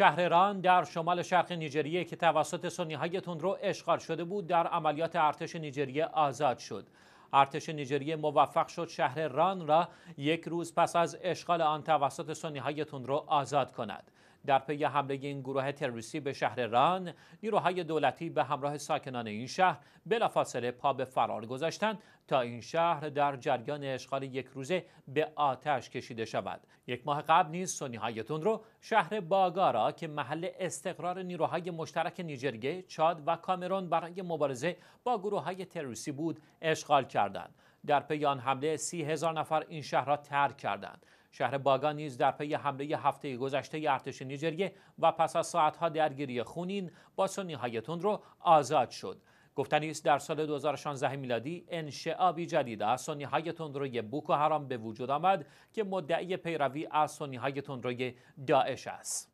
ران در شمال شرق نیجریه که توسط سنی های تندرو اشغال شده بود در عملیات ارتش نیجریه آزاد شد. ارتش نیجریه موفق شد شهر ران را یک روز پس از اشغال آن توسط سنی های تندرو آزاد کند. در پی حمله این گروه تروریستی به شهر ران نیروهای دولتی به همراه ساکنان این شهر بلافاصله پا به فرار گذاشتند تا این شهر در جریان اشغال یک روزه به آتش کشیده شود یک ماه قبل نیز سنیهای تندرو شهر باگارا که محل استقرار نیروهای مشترک نیجریه چاد و کامرون برای مبارزه با گروه های تروریستی بود اشغال کردند در پی آن حمله سی هزار نفر این شهر را ترک کردند شهر باگا نیز در پی حمله هفته گذشته ارتش نیجریه و پس از ساعتها درگیری خونین با سنی های رو آزاد شد گفتنی است در سال 2016 میلادی انشعابی جدید از سنی های تندروی بوکو حرام به وجود آمد که مدعی پیروی از سنی های تندروی داعش است